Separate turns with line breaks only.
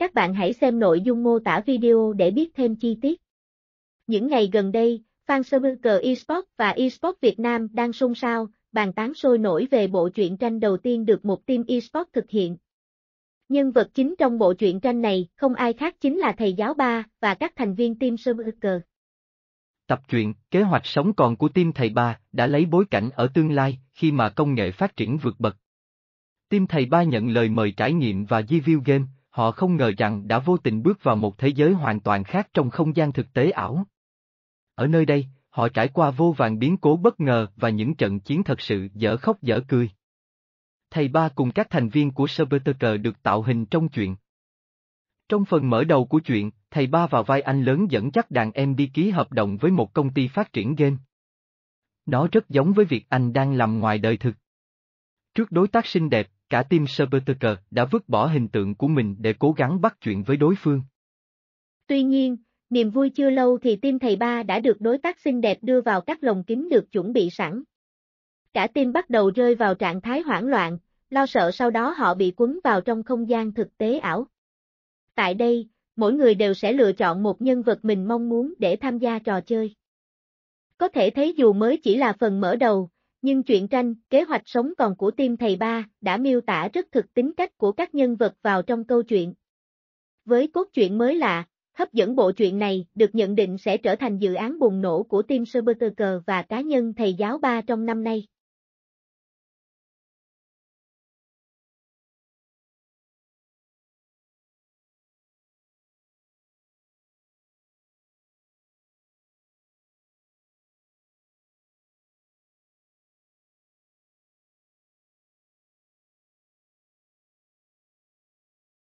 Các bạn hãy xem nội dung mô tả video để biết thêm chi tiết. Những ngày gần đây, fan snooker eSports và eSports Việt Nam đang xôn xao, bàn tán sôi nổi về bộ truyện tranh đầu tiên được một team eSports thực hiện. Nhân vật chính trong bộ truyện tranh này không ai khác chính là thầy giáo ba và các thành viên team snooker.
Tập truyện, kế hoạch sống còn của team thầy ba đã lấy bối cảnh ở tương lai khi mà công nghệ phát triển vượt bậc. Team thầy ba nhận lời mời trải nghiệm và review game, họ không ngờ rằng đã vô tình bước vào một thế giới hoàn toàn khác trong không gian thực tế ảo. Ở nơi đây, họ trải qua vô vàng biến cố bất ngờ và những trận chiến thật sự dở khóc dở cười. Thầy ba cùng các thành viên của Serbertaker được tạo hình trong chuyện. Trong phần mở đầu của chuyện, thầy ba vào vai anh lớn dẫn dắt đàn em đi ký hợp đồng với một công ty phát triển game. Nó rất giống với việc anh đang làm ngoài đời thực. Trước đối tác xinh đẹp, cả team Serpentaker đã vứt bỏ hình tượng của mình để cố gắng bắt chuyện với đối phương.
Tuy nhiên, niềm vui chưa lâu thì team thầy ba đã được đối tác xinh đẹp đưa vào các lồng kính được chuẩn bị sẵn. Cả team bắt đầu rơi vào trạng thái hoảng loạn, lo sợ sau đó họ bị cuốn vào trong không gian thực tế ảo. Tại đây, mỗi người đều sẽ lựa chọn một nhân vật mình mong muốn để tham gia trò chơi. Có thể thấy dù mới chỉ là phần mở đầu, nhưng truyện tranh, kế hoạch sống còn của Tim thầy ba, đã miêu tả rất thực tính cách của các nhân vật vào trong câu chuyện. Với cốt truyện mới lạ, hấp dẫn bộ truyện này được nhận định sẽ trở thành dự án bùng nổ của Tim Serberterker và cá nhân thầy giáo ba trong năm nay.